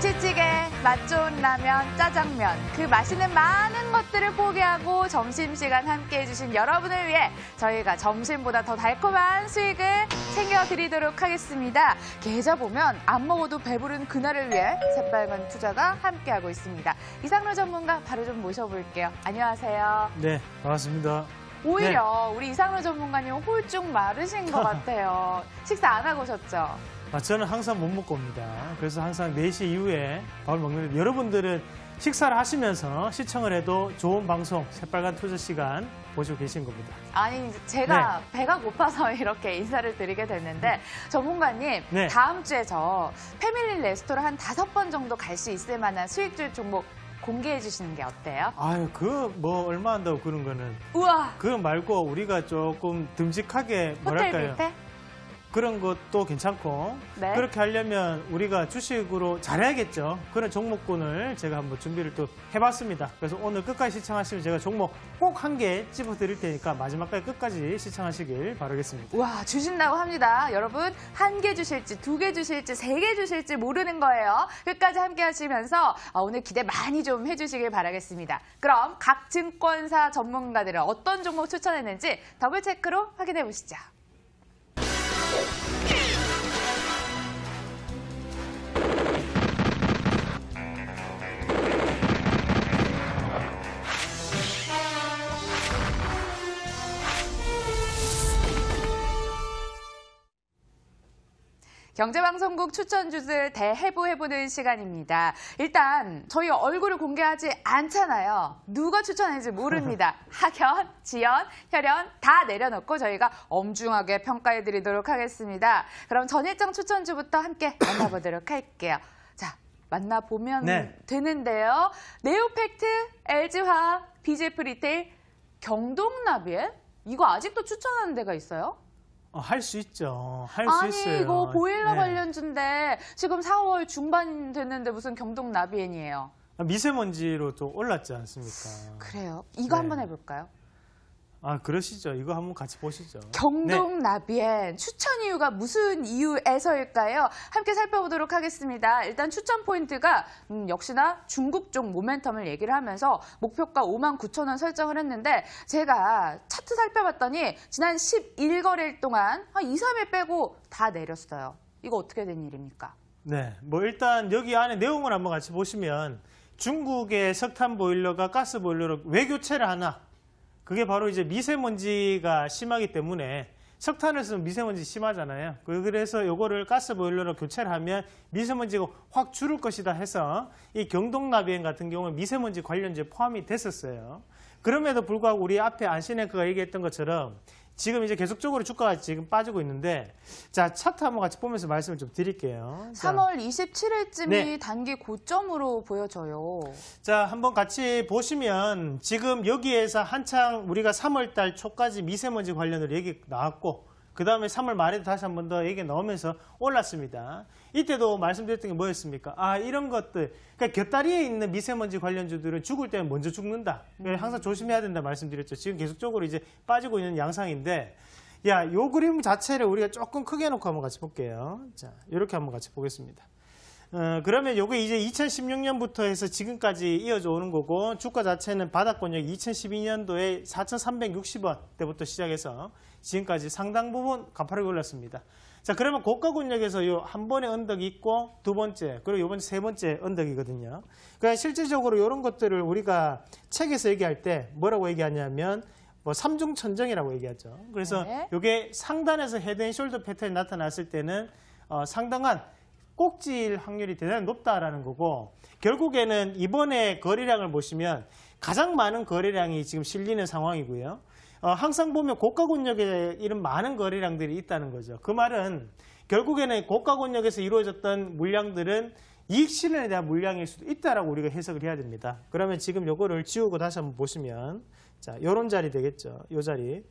김치찌개, 맛 좋은 라면, 짜장면, 그 맛있는 많은 것들을 포기하고 점심시간 함께 해주신 여러분을 위해 저희가 점심보다 더 달콤한 수익을 챙겨드리도록 하겠습니다. 계좌 보면 안 먹어도 배부른 그날을 위해 새빨간 투자가 함께하고 있습니다. 이상로 전문가 바로 좀 모셔볼게요. 안녕하세요. 네, 반갑습니다. 오히려 네. 우리 이상로 전문가님 홀쭉 마르신 것 같아요. 식사 안 하고 오셨죠? 아, 저는 항상 못 먹고 옵니다. 그래서 항상 4시 이후에 밥을 먹는데 여러분들은 식사를 하시면서 시청을 해도 좋은 방송 새빨간 투자 시간 보시고 계신 겁니다. 아니 제가 네. 배가 고파서 이렇게 인사를 드리게 됐는데 전문가님 네. 다음 주에 저 패밀리 레스토랑 한 다섯 번 정도 갈 수 있을 만한 수익줄 종목 공개해 주시는 게 어때요? 아유, 그 뭐 얼마 한다고 그런 거는. 우와. 그거 말고 우리가 조금 듬직하게 뭐랄까요? 뷔페? 그런 것도 괜찮고 네. 그렇게 하려면 우리가 주식으로 잘해야겠죠. 그런 종목군을 제가 한번 준비를 또 해봤습니다. 그래서 오늘 끝까지 시청하시면 제가 종목 꼭 한 개 찝어드릴 테니까 마지막까지 끝까지 시청하시길 바라겠습니다. 와 주신다고 합니다. 여러분 한 개 주실지 두 개 주실지 세 개 주실지 모르는 거예요. 끝까지 함께 하시면서 어, 오늘 기대 많이 좀 해주시길 바라겠습니다. 그럼 각 증권사 전문가들은 어떤 종목 추천했는지 더블체크로 확인해 보시죠. 경제방송국 추천주들 대해부해보는 시간입니다. 일단 저희 얼굴을 공개하지 않잖아요. 누가 추천했는지 모릅니다. 학연, 지연, 혈연 다 내려놓고 저희가 엄중하게 평가해드리도록 하겠습니다. 그럼 전일장 추천주부터 함께 만나보도록 할게요. 자, 만나보면 네. 되는데요. 네오팩트, LG화, BJ프리테일, 경동나비에 이거 아직도 추천하는 데가 있어요? 어, 할수 있죠. 할수 아니 있어요. 이거 보일러 네. 관련주인데 지금 4월 중반 됐는데 무슨 경동 나비엔이에요. 미세먼지로 또 올랐지 않습니까? 그래요. 이거 네. 한번 해볼까요? 아 그러시죠. 이거 한번 같이 보시죠. 경동 나비엔 네. 추천 이유가 무슨 이유에서일까요? 함께 살펴보도록 하겠습니다. 일단 추천 포인트가 음, 역시나 중국 쪽 모멘텀을 얘기를 하면서 목표가 5만 9천 원 설정을 했는데 제가 차트 살펴봤더니 지난 11거래일 동안 2, 3일 빼고 다 내렸어요. 이거 어떻게 된 일입니까? 네, 뭐 일단 여기 안에 내용을 한번 같이 보시면 중국의 석탄 보일러가 가스 보일러로 외교체를 하나 그게 바로 이제 미세먼지가 심하기 때문에 석탄을 쓰면 미세먼지 심하잖아요. 그, 그래서 이거를 가스 보일러로 교체를 하면 미세먼지가 확 줄을 것이다 해서 이 경동나비엔 같은 경우는 미세먼지 관련제 포함이 됐었어요. 그럼에도 불구하고 우리 앞에 안시네크가 얘기했던 것처럼 지금 이제 계속적으로 주가가 지금 빠지고 있는데 자 차트 한번 같이 보면서 말씀을 좀 드릴게요. 3월 27일쯤이 네. 단기 고점으로 보여져요. 자 한번 같이 보시면 지금 여기에서 한창 우리가 3월달 초까지 미세먼지 관련으로 얘기 나왔고 그 다음에 3월 말에도 다시 한번 더 얘기 나오면서 올랐습니다. 이때도 말씀드렸던 게 뭐였습니까? 아 이런 것들 그러니까 곁다리에 있는 미세먼지 관련주들은 죽을 때는 먼저 죽는다. 예, 항상 조심해야 된다 말씀드렸죠. 지금 계속적으로 이제 빠지고 있는 양상인데 야, 요 그림 자체를 우리가 조금 크게 놓고 한번 같이 볼게요. 자, 이렇게 한번 같이 보겠습니다. 어, 그러면 요게 이제 2016년부터 해서 지금까지 이어져 오는 거고 주가 자체는 바닥권역 2012년도에 4,360원 때부터 시작해서 지금까지 상당 부분 가파르게 올랐습니다. 자, 그러면 고가권역에서 요한 번의 언덕이 있고 두 번째, 그리고 요번 세 번째 언덕이거든요. 그러니까 실질적으로 이런 것들을 우리가 책에서 얘기할 때 뭐라고 얘기하냐면 뭐 삼중 천정이라고 얘기하죠. 그래서 네. 요게 상단에서 헤드 앤 숄더 패턴이 나타났을 때는 어, 상당한 꼭지일 확률이 대단히 높다라는 거고 결국에는 이번에 거래량을 보시면 가장 많은 거래량이 지금 실리는 상황이고요. 어, 항상 보면 고가 권역에 이런 많은 거래량들이 있다는 거죠. 그 말은 결국에는 고가 권역에서 이루어졌던 물량들은 이익 실현에 대한 물량일 수도 있다라고 우리가 해석을 해야 됩니다. 그러면 지금 요거를 지우고 다시 한번 보시면 자, 요런 자리 되겠죠. 요 자리.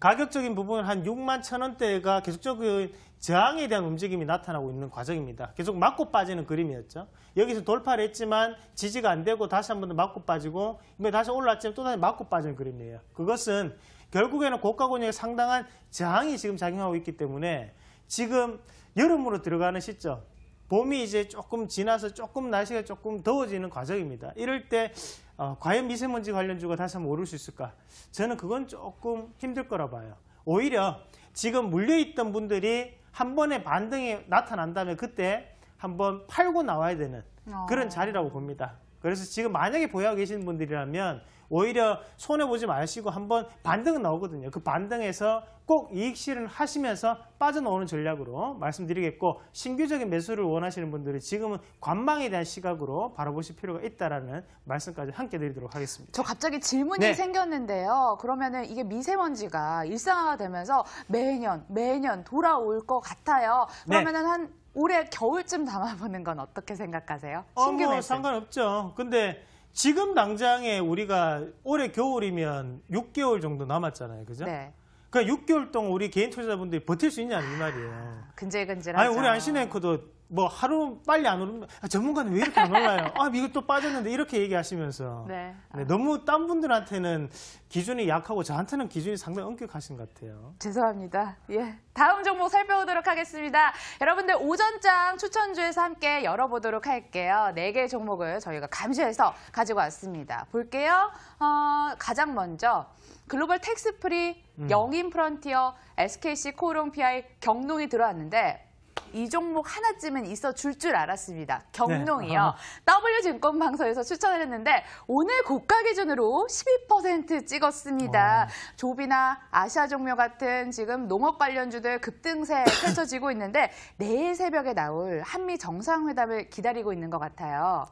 가격적인 부분은 한 6만 천 원대가 계속적인 저항에 대한 움직임이 나타나고 있는 과정입니다. 계속 맞고 빠지는 그림이었죠. 여기서 돌파를 했지만 지지가 안 되고 다시 한 번더 맞고 빠지고 다시 올라왔지만또 다시 맞고 빠지는 그림이에요. 그것은 결국에는 고가 권역에 상당한 저항이 지금 작용하고 있기 때문에 지금 여름으로 들어가는 시점 봄이 이제 조금 지나서 조금 날씨가 조금 더워지는 과정입니다. 이럴 때 어, 과연 미세먼지 관련주가 다시 한번 오를 수 있을까? 저는 그건 조금 힘들 거라 봐요. 오히려 지금 물려있던 분들이 한번에 반등이 나타난다면 그때 한 번 팔고 나와야 되는 어. 그런 자리라고 봅니다. 그래서 지금 만약에 보유하고 계신 분들이라면 오히려 손해보지 마시고 한번 반등은 나오거든요. 그 반등에서 꼭 이익 실현 하시면서 빠져나오는 전략으로 말씀드리겠고 신규적인 매수를 원하시는 분들은 지금은 관망에 대한 시각으로 바라보실 필요가 있다라는 말씀까지 함께 드리도록 하겠습니다. 저 갑자기 질문이 네. 생겼는데요. 그러면은 이게 미세먼지가 일상화되면서 매년 매년 돌아올 것 같아요. 네. 그러면은 네. 한 올해 겨울쯤 담아보는 건 어떻게 생각하세요? 신규 어, 뭐 상관없죠. 근데 지금 당장에 우리가 올해 겨울이면 6개월 정도 남았잖아요. 그죠? 네. 그 그러니까 6개월 동안 우리 개인 투자자분들이 버틸 수 있냐, 이 말이에요. 아, 근질근질하죠. 아니, 우리 안신 앵커도 뭐 하루 빨리 안 오르면 아, 전문가는 왜 이렇게 안 올라요? 아 이거 또 빠졌는데 이렇게 얘기하시면서 네. 네, 너무 딴 분들한테는 기준이 약하고 저한테는 기준이 상당히 엄격하신 것 같아요. 죄송합니다. 예, 다음 종목 살펴보도록 하겠습니다. 여러분들 오전장 추천주에서 함께 열어보도록 할게요. 네개 종목을 저희가 감시해서 가지고 왔습니다. 볼게요. 어, 가장 먼저 글로벌 텍스프리, 음. 영인 프론티어 SKC 코오롱 PI, 경농이 들어왔는데 이 종목 하나쯤은 있어 줄 줄 알았습니다. 네. 경농이요. 네. W증권방송에서 추천을 했는데 오늘 고가 기준으로 12% 찍었습니다. 와. 어. 조비나 아시아 종묘 같은 지금 농업 관련주들 급등세 펼쳐지고 있는데 내일 새벽에 나올 한미 정상회담을 기다리고 있는 것 같아요.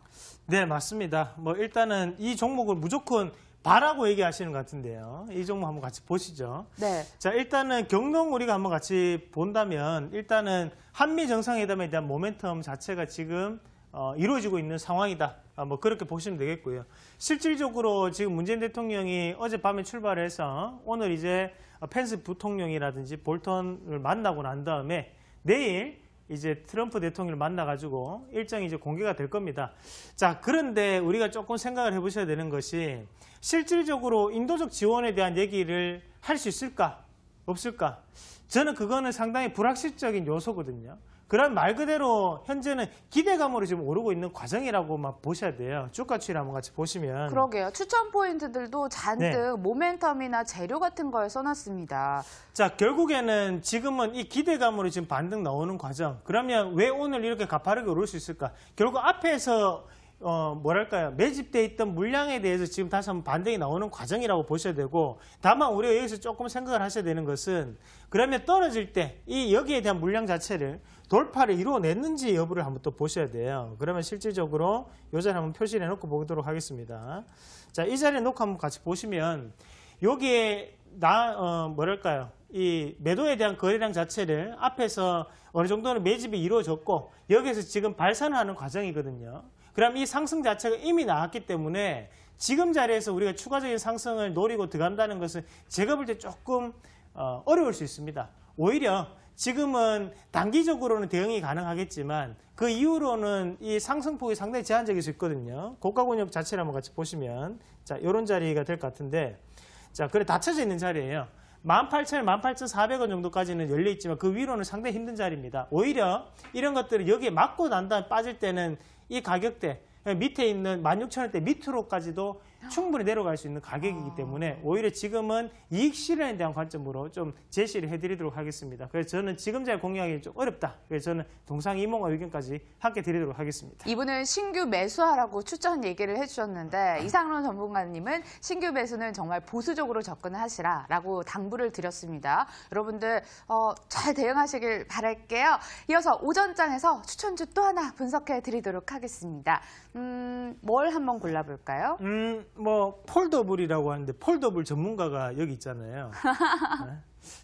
네, 맞습니다. 뭐 일단은 이 종목을 무조건 바라고 얘기하시는 것 같은데요. 이 종목 한번 같이 보시죠. 네. 자, 일단은 경동 우리가 한번 같이 본다면 일단은 한미 정상회담에 대한 모멘텀 자체가 지금 어, 이루어지고 있는 상황이다. 아, 뭐 그렇게 보시면 되겠고요. 실질적으로 지금 문재인 대통령이 어젯밤에 출발해서 오늘 이제 어, 펜스 부통령이라든지 볼턴을 만나고 난 다음에 내일 이제 트럼프 대통령을 만나가지고 일정이 이제 공개가 될 겁니다. 자, 그런데 우리가 조금 생각을 해보셔야 되는 것이 실질적으로 인도적 지원에 대한 얘기를 할 수 있을까? 없을까? 저는 그거는 상당히 불확실적인 요소거든요. 그런 말 그대로 현재는 기대감으로 지금 오르고 있는 과정이라고만 보셔야 돼요. 주가 추이를 한번 같이 보시면. 그러게요. 추천 포인트들도 잔뜩 네. 모멘텀이나 재료 같은 거에 써놨습니다. 자, 결국에는 지금은 이 기대감으로 지금 반등 나오는 과정. 그러면 왜 오늘 이렇게 가파르게 오를 수 있을까? 결국 앞에서 어, 뭐랄까요 매집돼 있던 물량에 대해서 지금 다시 한번 반등이 나오는 과정이라고 보셔야 되고 다만 우리가 여기서 조금 생각을 하셔야 되는 것은 그러면 떨어질 때 이 여기에 대한 물량 자체를 돌파를 이루어냈는지 여부를 한번 또 보셔야 돼요. 그러면 실질적으로 이 자리 한번 표시를 해놓고 보도록 하겠습니다. 자, 이 자리에 놓고 한번 같이 보시면 여기에 나, 어, 뭐랄까요. 이 매도에 대한 거래량 자체를 앞에서 어느 정도는 매집이 이루어졌고 여기에서 지금 발산하는 과정이거든요. 그럼 이 상승 자체가 이미 나왔기 때문에 지금 자리에서 우리가 추가적인 상승을 노리고 들어간다는 것은 제가 볼 때 조금 어, 어려울 수 있습니다. 오히려 지금은 단기적으로는 대응이 가능하겠지만 그 이후로는 이 상승폭이 상당히 제한적일 수 있거든요. 고가권역 자체를 한번 같이 보시면 자 이런 자리가 될 것 같은데 자 그래 닫혀져 있는 자리예요. 18,000, 18,400원 정도까지는 열려있지만 그 위로는 상당히 힘든 자리입니다. 오히려 이런 것들을 여기에 맞고 난 다음에 빠질 때는 이 가격대 예, 밑에 있는 16,000원대 밑으로까지도 충분히 내려갈 수 있는 가격이기 아. 때문에 오히려 지금은 이익 실현에 대한 관점으로 좀 제시를 해드리도록 하겠습니다. 그래서 저는 지금 잘 공유하기 좀 어렵다. 그래서 저는 동상이몽과 의견까지 함께 드리도록 하겠습니다. 이분은 신규 매수하라고 추천 얘기를 해주셨는데 이상론 전문가님은 신규 매수는 정말 보수적으로 접근하시라라고 당부를 드렸습니다. 여러분들 어, 잘 대응하시길 바랄게요. 이어서 오전장에서 추천주 또 하나 분석해 드리도록 하겠습니다. 음, 뭘 한번 골라볼까요? 음. 뭐 폴더블이라고 하는데 폴더블 전문가가 여기 있잖아요. 네.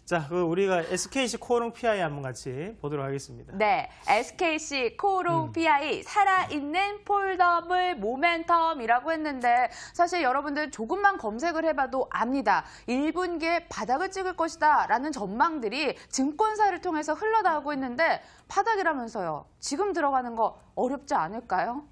자, 그 우리가 SKC 코오롱 PI 한번 같이 보도록 하겠습니다. 네, SKC 코오롱 음. PI 살아있는 폴더블 모멘텀이라고 했는데 사실 여러분들 조금만 검색을 해봐도 압니다. 1분기에 바닥을 찍을 것이다 라는 전망들이 증권사를 통해서 흘러나오고 있는데 바닥이라면서요. 지금 들어가는 거 어렵지 않을까요?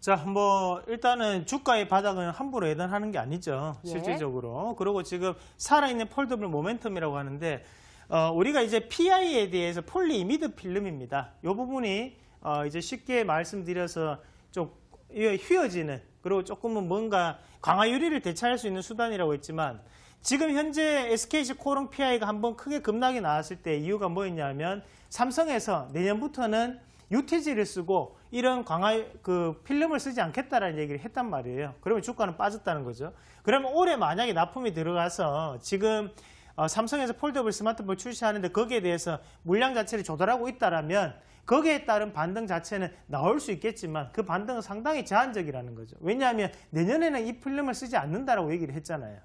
자, 뭐 일단은 주가의 바닥은 함부로 예단하는 게 아니죠. 예. 실질적으로. 그리고 지금 살아있는 폴더블 모멘텀이라고 하는데 어, 우리가 이제 PI에 대해서 폴리 미드 필름입니다. 이 부분이 어, 이제 쉽게 말씀드려서 좀 휘어지는 그리고 조금은 뭔가 강화유리를 대체할 수 있는 수단이라고 했지만 지금 현재 SKC 코롱 PI가 한번 크게 급락이 나왔을 때 이유가 뭐였냐면 삼성에서 내년부터는 UTG를 쓰고 이런 강화 그 필름을 쓰지 않겠다라는 얘기를 했단 말이에요. 그러면 주가는 빠졌다는 거죠. 그러면 올해 만약에 납품이 들어가서 지금 어, 삼성에서 폴더블 스마트폰 출시하는데 거기에 대해서 물량 자체를 조달하고 있다라면 거기에 따른 반등 자체는 나올 수 있겠지만 그 반등은 상당히 제한적이라는 거죠. 왜냐하면 내년에는 이 필름을 쓰지 않는다라고 얘기를 했잖아요.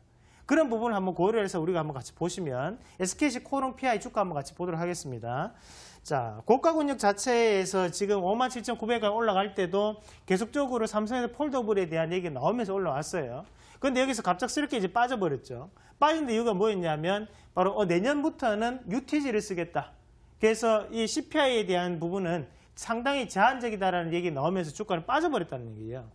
그런 부분을 한번 고려해서 우리가 한번 같이 보시면 SKC 코론 PI 주가 한번 같이 보도록 하겠습니다. 자, 고가 권역 자체에서 지금 57,900원 올라갈 때도 계속적으로 삼성에서 폴더블에 대한 얘기가 나오면서 올라왔어요. 근데 여기서 갑작스럽게 이제 빠져버렸죠. 빠진 이유가 뭐였냐면 바로 어, 내년부터는 UTG를 쓰겠다. 그래서 이 CPI에 대한 부분은 상당히 제한적이다라는 얘기 가 나오면서 주가는 빠져버렸다는 얘기예요.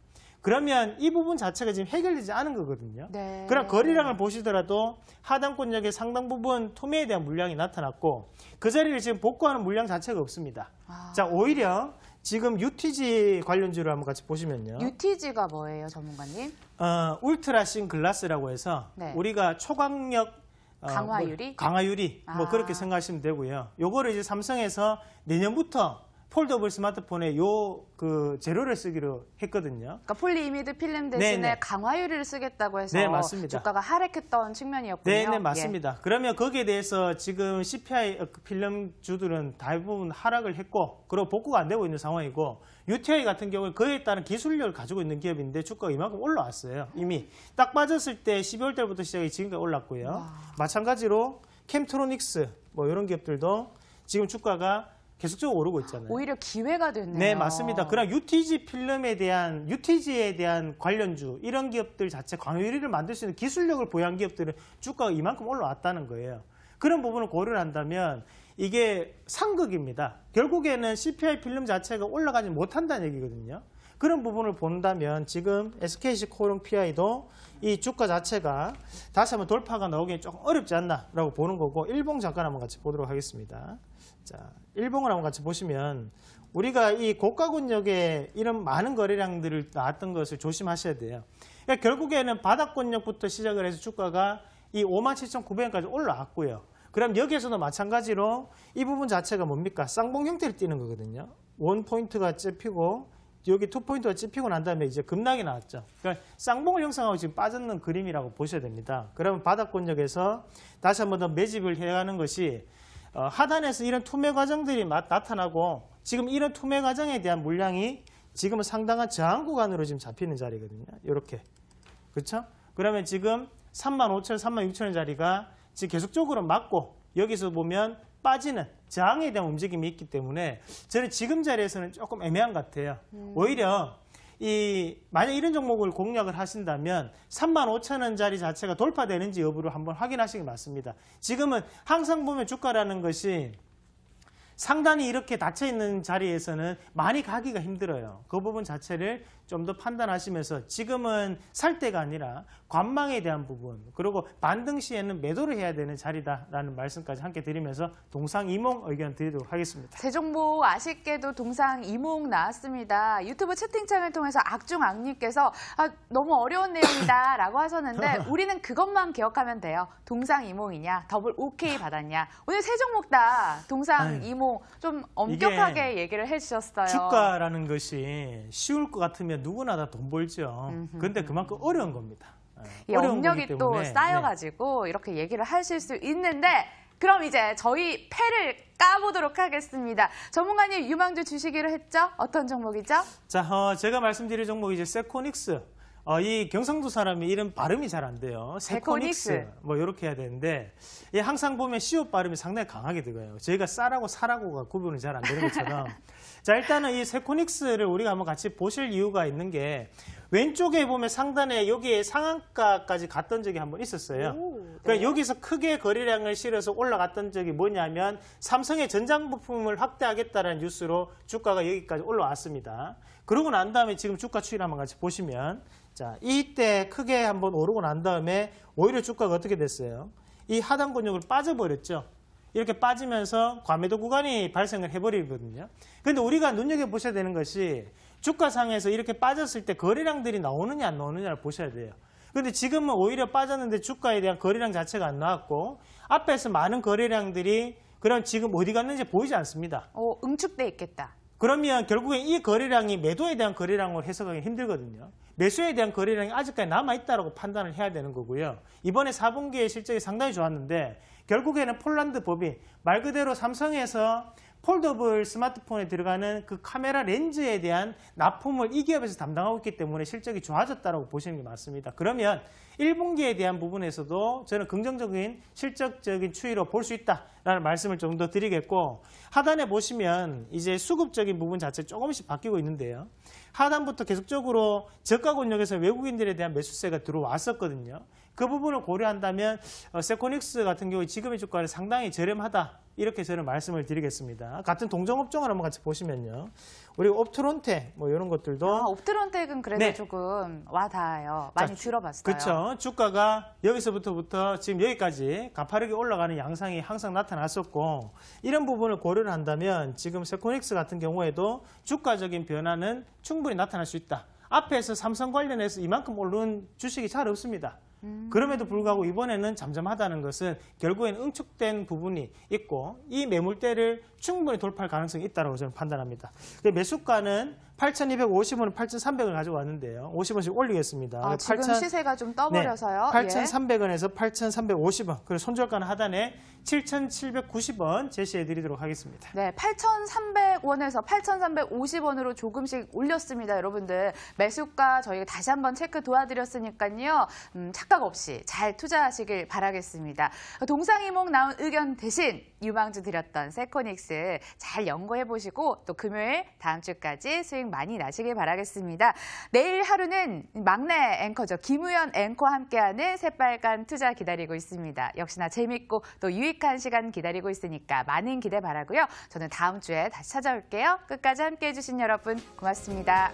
그러면 이 부분 자체가 지금 해결되지 않은 거거든요. 네. 그럼 거리량을 보시더라도 하단권역의 상당 부분 토매에 대한 물량이 나타났고 그 자리를 지금 복구하는 물량 자체가 없습니다. 아. 자 오히려 지금 UTG 관련주를 한번 같이 보시면요. UTG가 뭐예요, 전문가님? 어, 울트라 싱 글라스라고 해서 네. 우리가 초강력 어, 강화유리? 뭐, 강화유리 뭐 아. 뭐 그렇게 생각하시면 되고요. 요거를 이제 삼성에서 내년부터 폴더블 스마트폰에 요 그 재료를 쓰기로 했거든요. 그러니까 폴리이미드 필름 네, 대신에 네네. 강화 유리를 쓰겠다고 해서 네, 맞습니다. 주가가 하락했던 측면이었군요. 네, 네 맞습니다. 예. 그러면 거기에 대해서 지금 CPI 어, 그 필름 주들은 대부분 하락을 했고 그리고 복구가 안 되고 있는 상황이고 UTI 같은 경우에 그에 따른 기술력을 가지고 있는 기업인데 주가가 이만큼 올라왔어요. 이미 딱 빠졌을 때 12월 달부터 시작해 지금까지 올랐고요. 와. 마찬가지로 캠트로닉스 뭐 이런 기업들도 지금 주가가 계속적으로 오르고 있잖아요. 오히려 기회가 됐네요. 네, 맞습니다. 그럼 UTG 필름에 대한 UTG에 대한 관련주 이런 기업들 자체 광유 리를 만들 수 있는 기술력을 보유한 기업들은 주가가 이만큼 올라왔다는 거예요. 그런 부분을 고려를 한다면 이게 상극입니다. 결국에는 CPI 필름 자체가 올라가지 못한다는 얘기거든요. 그런 부분을 본다면 지금 SKC 코롱 PI도 이 주가 자체가 다시 한번 돌파가 나오기 조금 어렵지 않나라고 보는 거고 일봉 잠깐 한번 같이 보도록 하겠습니다. 자, 일봉을 한번 같이 보시면 우리가 이 고가권역에 이런 많은 거래량들을 나왔던 것을 조심하셔야 돼요. 그러니까 결국에는 바닥권역부터 시작을 해서 주가가 이 57,900원까지 올라왔고요. 그럼 여기에서도 마찬가지로 이 부분 자체가 뭡니까? 쌍봉 형태를 띄는 거거든요. 원 포인트가 찝히고 여기 투 포인트가 찝히고 난 다음에 이제 급락이 나왔죠. 그러니까 쌍봉을 형성하고 지금 빠졌는 그림이라고 보셔야 됩니다. 그러면 바닥권역에서 다시 한 번 더 매집을 해가는 것이 어, 하단에서 이런 투매 과정들이 나타나고 지금 이런 투매 과정에 대한 물량이 지금은 상당한 저항 구간으로 지금 잡히는 자리거든요. 이렇게. 그렇죠? 그러면 지금 35,000, 36,000원 자리가 지금 계속적으로 맞고 여기서 보면 빠지는 저항에 대한 움직임이 있기 때문에 저는 지금 자리에서는 조금 애매한 것 같아요. 음. 오히려 이 만약 이런 종목을 공략을 하신다면 3만 5천 원짜리 자체가 돌파되는지 여부를 한번 확인하시기 맞습니다. 지금은 항상 보면 주가라는 것이 상단이 이렇게 닫혀 있는 자리에서는 많이 가기가 힘들어요. 그 부분 자체를 좀 더 판단하시면서 지금은 살 때가 아니라 관망에 대한 부분 그리고 반등 시에는 매도를 해야 되는 자리다라는 말씀까지 함께 드리면서 동상 이몽 의견 드리도록 하겠습니다. 세종보 아쉽게도 동상 이몽 나왔습니다. 유튜브 채팅창을 통해서 악중악님께서 아, 너무 어려운 내용이다 라고 하셨는데 우리는 그것만 기억하면 돼요. 동상 이몽이냐 더블 OK 받았냐 오늘 세 종목 다 동상 이몽 좀 엄격하게 얘기를 해주셨어요. 주가라는 것이 쉬울 것 같으면 누구나 다 돈 벌죠. 그런데 그만큼 어려운 겁니다. 이 예, 업력이 또 쌓여가지고 네. 이렇게 얘기를 하실 수 있는데 그럼 이제 저희 패를 까보도록 하겠습니다. 전문가님 유망주 주시기로 했죠? 어떤 종목이죠? 자, 어, 제가 말씀드릴 종목이 이제 세코닉스. 어, 이 경상도 사람이 이름 발음이 잘 안 돼요. 세코닉스 뭐 이렇게 해야 되는데 예, 항상 보면 시옷 발음이 상당히 강하게 들어가요. 저희가 싸라고 사라고가 구분이 잘 안 되는 것처럼 자 일단은 이 세코닉스를 우리가 한번 같이 보실 이유가 있는 게 왼쪽에 보면 상단에 여기에 상한가까지 갔던 적이 한번 있었어요. 오, 네. 그러니까 여기서 크게 거래량을 실어서 올라갔던 적이 뭐냐면 삼성의 전장 부품을 확대하겠다는 뉴스로 주가가 여기까지 올라왔습니다. 그러고 난 다음에 지금 주가 추이를 한번 같이 보시면 자, 이때 크게 한번 오르고 난 다음에 오히려 주가가 어떻게 됐어요? 이 하단 권역을 빠져버렸죠. 이렇게 빠지면서 과매도 구간이 발생을 해버리거든요. 그런데 우리가 눈여겨보셔야 되는 것이 주가상에서 이렇게 빠졌을 때 거래량들이 나오느냐 안 나오느냐를 보셔야 돼요. 그런데 지금은 오히려 빠졌는데 주가에 대한 거래량 자체가 안 나왔고 앞에서 많은 거래량들이 그럼 지금 어디 갔는지 보이지 않습니다. 어, 응축돼 있겠다. 그러면 결국엔이 거래량이 매도에 대한 거래량으로 해석하기 힘들거든요. 매수에 대한 거래량이 아직까지 남아있다고 판단을 해야 되는 거고요. 이번에 4분기에 실적이 상당히 좋았는데 결국에는 폴란드 법이 말 그대로 삼성에서 폴더블 스마트폰에 들어가는 그 카메라 렌즈에 대한 납품을 이 기업에서 담당하고 있기 때문에 실적이 좋아졌다고 보시는 게 맞습니다. 그러면 1분기에 대한 부분에서도 저는 긍정적인 실적적인 추이로 볼 수 있다라는 말씀을 좀 더 드리겠고 하단에 보시면 이제 수급적인 부분 자체 조금씩 바뀌고 있는데요. 하단부터 계속적으로 저가 권역에서 외국인들에 대한 매수세가 들어왔었거든요. 그 부분을 고려한다면 어, 세코닉스 같은 경우 지금의 주가는 상당히 저렴하다 이렇게 저는 말씀을 드리겠습니다. 같은 동종업종을 한번 같이 보시면요. 우리 옵트론테뭐 이런 것들도 아, 옵트론텍은 그래도 네. 조금 와닿아요. 많이 자, 들어봤어요. 그렇죠. 주가가 여기서부터부터 지금 여기까지 가파르게 올라가는 양상이 항상 나타났었고 이런 부분을 고려를 한다면 지금 세코닉스 같은 경우에도 주가적인 변화는 충분히 나타날 수 있다. 앞에서 삼성 관련해서 이만큼 오른 주식이 잘 없습니다. 음. 그럼에도 불구하고 이번에는 잠잠하다는 것은 결국엔 응축된 부분이 있고 이 매물대를 충분히 돌파할 가능성이 있다고 저는 판단합니다. 매수가는 8,250원, 8,300원을 가지고 왔는데요. 50원씩 올리겠습니다. 아, 지금 8, 시세가 좀 네. 떠버려서요. 네, 8,300원에서 8,350원, 그리고 손절가는 하단에 7,790원 제시해드리도록 하겠습니다. 네, 8,300원에서 8,350원으로 조금씩 올렸습니다, 여러분들. 매수가 저희가 다시 한번 체크 도와드렸으니까요. 음, 착각 없이 잘 투자하시길 바라겠습니다. 동상이몽 나온 의견 대신 유망주 드렸던 세코닉스 값을 잘 연구해 보시고 또 금요일 다음 주까지 수익 많이 나시길 바라겠습니다. 내일 하루는 막내 앵커죠. 김우현 앵커와 함께하는 새빨간 투자 기다리고 있습니다. 역시나 재밌고 또 유익한 시간 기다리고 있으니까 많은 기대 바라고요. 저는 다음 주에 다시 찾아올게요. 끝까지 함께해 주신 여러분 고맙습니다.